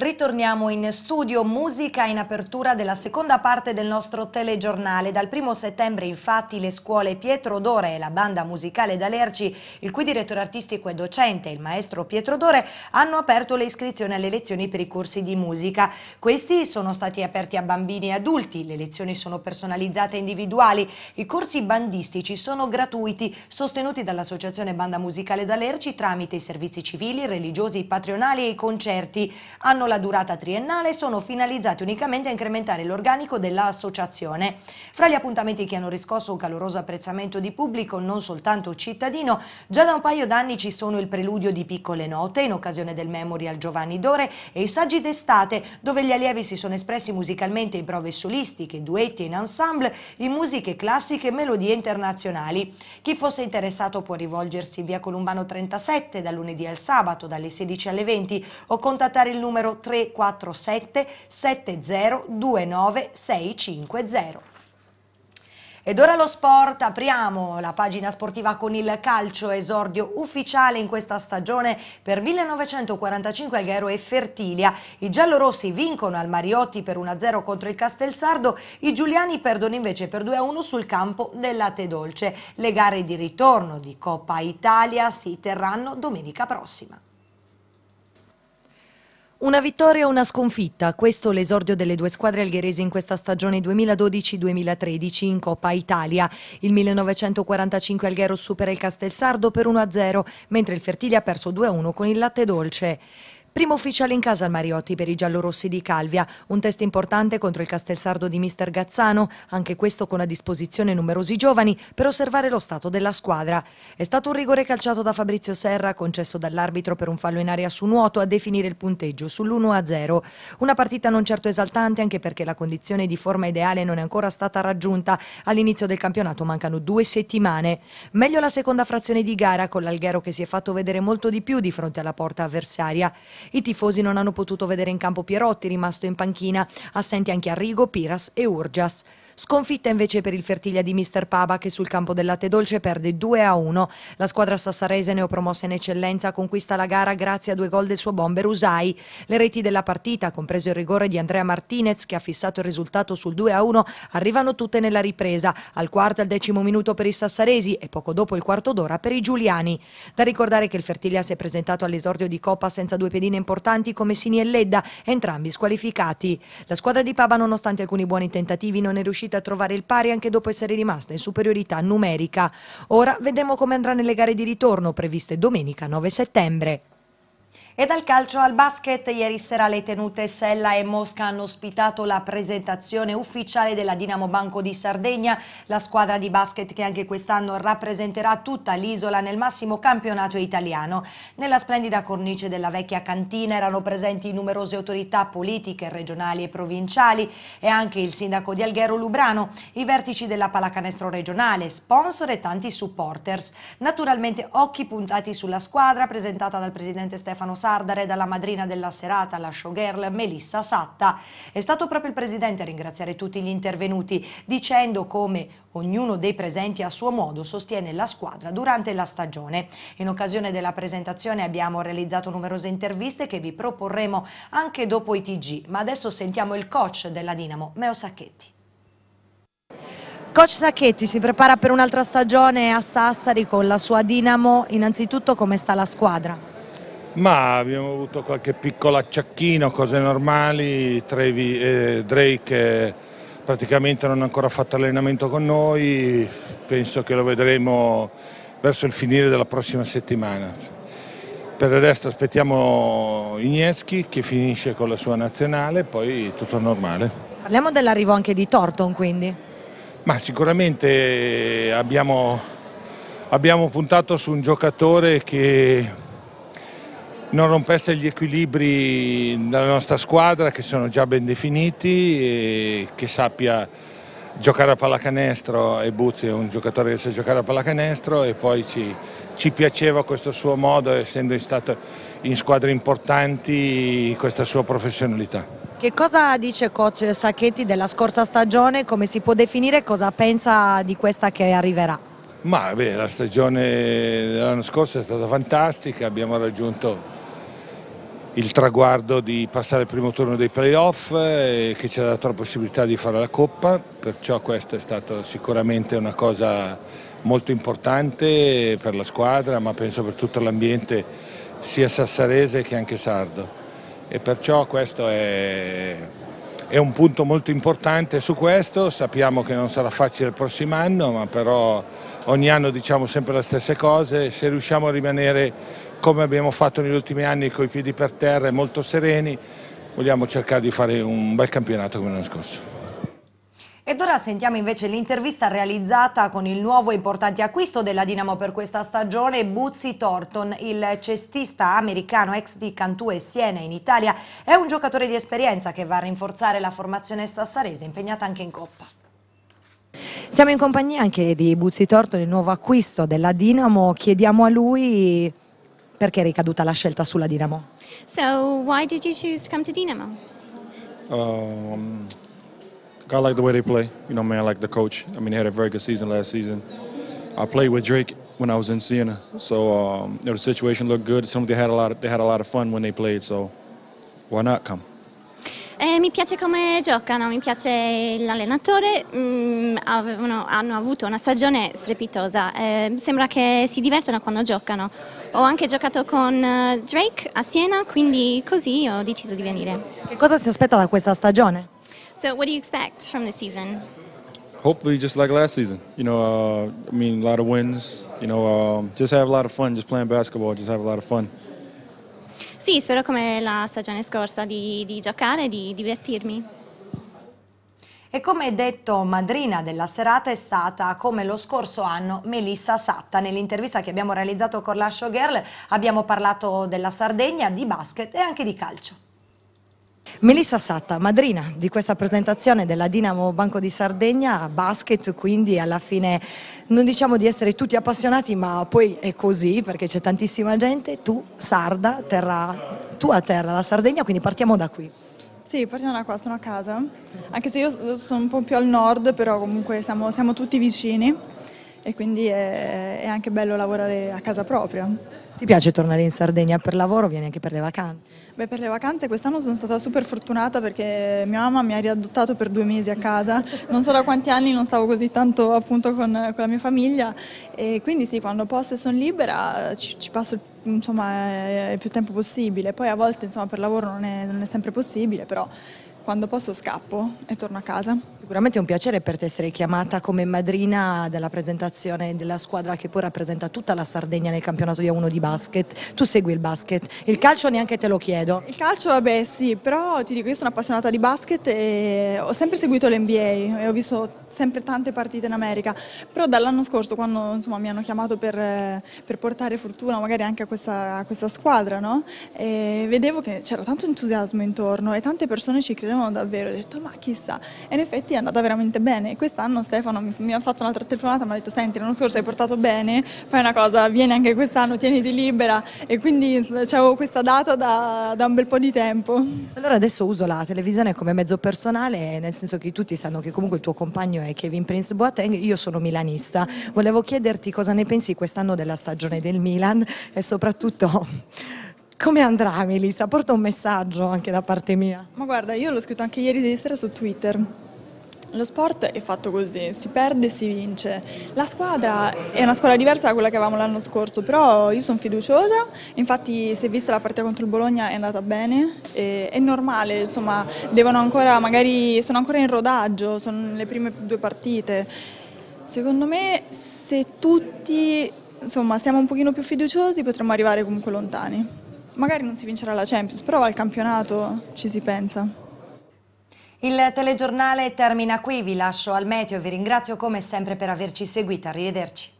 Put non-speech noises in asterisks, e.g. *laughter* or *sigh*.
Ritorniamo in studio musica in apertura della seconda parte del nostro telegiornale. Dal primo settembre infatti le scuole Pietro Dore e la banda musicale D'Alerci, il cui direttore artistico e docente, il maestro Pietro Dore, hanno aperto le iscrizioni alle lezioni per i corsi di musica. Questi sono stati aperti a bambini e adulti, le lezioni sono personalizzate e individuali, i corsi bandistici sono gratuiti, sostenuti dall'associazione banda musicale D'Alerci tramite i servizi civili, religiosi, patronali e i concerti. Hanno la durata triennale sono finalizzati unicamente a incrementare l'organico dell'associazione. Fra gli appuntamenti che hanno riscosso un caloroso apprezzamento di pubblico, non soltanto cittadino, già da un paio d'anni ci sono il preludio di piccole note in occasione del Memorial Giovanni Dore e i saggi d'estate dove gli allievi si sono espressi musicalmente in prove solistiche, duetti e in ensemble, in musiche classiche e melodie internazionali. Chi fosse interessato può rivolgersi in via Columbano 37 da lunedì al sabato dalle 16 alle 20 o contattare il numero 347 7029 650. Ed ora lo sport, apriamo la pagina sportiva con il calcio, esordio ufficiale in questa stagione per 1945 Alghero e Fertilia. I giallorossi vincono al Mariotti per 1-0 contro il Castelsardo, i Giuliani perdono invece per 2-1 sul campo della Dolce. Le gare di ritorno di Coppa Italia si terranno domenica prossima. Una vittoria e una sconfitta, questo l'esordio delle due squadre algheresi in questa stagione 2012-2013 in Coppa Italia. Il 1945 Alghero supera il Castelsardo per 1-0, mentre il Fertiglia ha perso 2-1 con il Latte Dolce. Primo ufficiale in casa al Mariotti per i giallorossi di Calvia, un test importante contro il Castelsardo di mister Gazzano, anche questo con a disposizione numerosi giovani per osservare lo stato della squadra. È stato un rigore calciato da Fabrizio Serra, concesso dall'arbitro per un fallo in area su nuoto a definire il punteggio sull'1-0. Una partita non certo esaltante anche perché la condizione di forma ideale non è ancora stata raggiunta, all'inizio del campionato mancano due settimane. Meglio la seconda frazione di gara con l'Alghero che si è fatto vedere molto di più di fronte alla porta avversaria. I tifosi non hanno potuto vedere in campo Pierotti, rimasto in panchina, assenti anche Arrigo, Piras e Urgias. Sconfitta invece per il Fertiglia di Mister Paba che sul campo del latte dolce perde 2 a 1. La squadra sassarese neopromossa in eccellenza conquista la gara grazie a due gol del suo bomber Usai. Le reti della partita, compreso il rigore di Andrea Martinez che ha fissato il risultato sul 2 a 1, arrivano tutte nella ripresa, al quarto e al decimo minuto per i sassaresi e poco dopo il quarto d'ora per i giuliani. Da ricordare che il Fertiglia si è presentato all'esordio di Coppa senza due pedine importanti come Sini e Ledda, entrambi squalificati. La squadra di Paba nonostante alcuni buoni tentativi non è riuscita riuscita a trovare il pari anche dopo essere rimasta in superiorità numerica. Ora vedremo come andrà nelle gare di ritorno previste domenica 9 settembre. E dal calcio al basket, ieri sera le tenute Sella e Mosca hanno ospitato la presentazione ufficiale della Dinamo Banco di Sardegna, la squadra di basket che anche quest'anno rappresenterà tutta l'isola nel massimo campionato italiano. Nella splendida cornice della vecchia cantina erano presenti numerose autorità politiche, regionali e provinciali e anche il sindaco di Alghero Lubrano, i vertici della pallacanestro regionale, sponsor e tanti supporters. Naturalmente occhi puntati sulla squadra presentata dal presidente Stefano Sarri Sardare dalla madrina della serata, la showgirl Melissa Satta. È stato proprio il presidente a ringraziare tutti gli intervenuti, dicendo come ognuno dei presenti a suo modo sostiene la squadra durante la stagione. In occasione della presentazione abbiamo realizzato numerose interviste che vi proporremo anche dopo i TG, ma adesso sentiamo il coach della Dinamo, Meo Sacchetti. Coach Sacchetti si prepara per un'altra stagione a Sassari con la sua Dinamo, innanzitutto come sta la squadra? Ma abbiamo avuto qualche piccolo acciacchino, cose normali, Trevi, eh, Drake praticamente non ha ancora fatto allenamento con noi, penso che lo vedremo verso il finire della prossima settimana. Per il resto aspettiamo Igneschi che finisce con la sua nazionale, poi tutto normale. Parliamo dell'arrivo anche di Thornton quindi? Ma sicuramente eh, abbiamo, abbiamo puntato su un giocatore che non rompesse gli equilibri della nostra squadra che sono già ben definiti e che sappia giocare a pallacanestro e Buzzi è un giocatore che sa giocare a pallacanestro e poi ci, ci piaceva questo suo modo essendo in stato in squadre importanti questa sua professionalità. Che cosa dice coach Sacchetti della scorsa stagione, come si può definire, cosa pensa di questa che arriverà? Ma beh, la stagione dell'anno scorso è stata fantastica, abbiamo raggiunto il traguardo di passare il primo turno dei playoff eh, che ci ha dato la possibilità di fare la Coppa, perciò questo è stato sicuramente una cosa molto importante per la squadra ma penso per tutto l'ambiente sia sassarese che anche sardo e perciò questo è, è un punto molto importante su questo, sappiamo che non sarà facile il prossimo anno ma però ogni anno diciamo sempre le stesse cose, se riusciamo a rimanere come abbiamo fatto negli ultimi anni con i piedi per terra e molto sereni, vogliamo cercare di fare un bel campionato come l'anno scorso. Ed ora sentiamo invece l'intervista realizzata con il nuovo importante acquisto della Dinamo per questa stagione, Buzzi Thornton, il cestista americano ex di Cantù e Siena in Italia. È un giocatore di esperienza che va a rinforzare la formazione sassarese impegnata anche in Coppa. Siamo in compagnia anche di Buzzi Thornton, il nuovo acquisto della Dinamo. Chiediamo a lui perché è ricaduta la scelta sulla Dinamo? So why did you choose to come to Dinamo? Um, I like the way they play. You know, man, I like the coach. I mean, they had a very good season last season. I played with Drake when I was in Siena, so um, you know, the situation looked good. Some they had a lot. Of, they had a lot of fun when they played, so why not come? Eh, mi piace come giocano, mi piace l'allenatore, mm, hanno avuto una stagione strepitosa, eh, sembra che si divertano quando giocano. Ho anche giocato con eh, Drake a Siena, quindi così ho deciso di venire. Che cosa si aspetta da questa stagione? So what do you expect from this season? Hopefully just like last season. You know, uh, I mean a lot of wins, you know, uh, just have a lot of fun, just playing basketball, just have a lot of fun. Sì, spero come la stagione scorsa di, di giocare, di divertirmi. E come detto, madrina della serata è stata, come lo scorso anno, Melissa Satta. Nell'intervista che abbiamo realizzato con la Showgirl abbiamo parlato della Sardegna, di basket e anche di calcio. Melissa Satta, madrina di questa presentazione della Dinamo Banco di Sardegna, basket, quindi alla fine non diciamo di essere tutti appassionati, ma poi è così perché c'è tantissima gente, tu sarda, terra, tua terra, la Sardegna, quindi partiamo da qui. Sì, partiamo da qua, sono a casa, anche se io sono un po' più al nord, però comunque siamo, siamo tutti vicini e quindi è, è anche bello lavorare a casa propria. Ti piace tornare in Sardegna per lavoro, vieni anche per le vacanze? Beh, per le vacanze quest'anno sono stata super fortunata perché mia mamma mi ha riadottato per due mesi a casa, non so da quanti anni non stavo così tanto appunto con, con la mia famiglia e quindi sì, quando posso e sono libera ci, ci passo il insomma, il più tempo possibile. Poi a volte insomma, per lavoro non è, non è sempre possibile, però quando posso scappo e torno a casa. Sicuramente è un piacere per te essere chiamata come madrina della presentazione della squadra che poi rappresenta tutta la Sardegna nel campionato di A1 di basket. Tu segui il basket, il calcio neanche te lo chiedo. Il calcio vabbè sì, però ti dico io sono appassionata di basket e ho sempre seguito l'NBA e ho visto sempre tante partite in America, però dall'anno scorso quando insomma, mi hanno chiamato per, per, portare fortuna magari anche a questa, a questa squadra, no? e vedevo che c'era tanto entusiasmo intorno e tante persone ci credevano davvero, ho detto ma chissà, e in effetti è andata veramente bene. Quest'anno Stefano mi, mi ha fatto un'altra telefonata, mi ha detto senti l'anno scorso hai portato bene, fai una cosa, vieni anche quest'anno, tieniti libera e quindi avevo questa data da, da un bel po' di tempo. Allora adesso uso la televisione come mezzo personale, nel senso che tutti sanno che comunque il tuo compagno Mourinho e Kevin Prince Boateng, io sono milanista. Volevo chiederti cosa ne pensi quest'anno della stagione del Milan e soprattutto *laughs* come andrà Melissa? Porta un messaggio anche da parte mia. Ma guarda, io l'ho scritto anche ieri sera su Twitter. Lo sport è fatto così, si perde e si vince. La squadra è una squadra diversa da quella che avevamo l'anno scorso, però io sono fiduciosa, infatti si è vista la partita contro il Bologna è andata bene, è normale, insomma, devono ancora, magari, sono ancora in rodaggio, sono le prime due partite. Secondo me se tutti insomma, siamo un pochino più fiduciosi potremmo arrivare comunque lontani. Magari non si vincerà la Champions, però al campionato ci si pensa. Il telegiornale termina qui, vi lascio al meteo e vi ringrazio come sempre per averci seguito, arrivederci.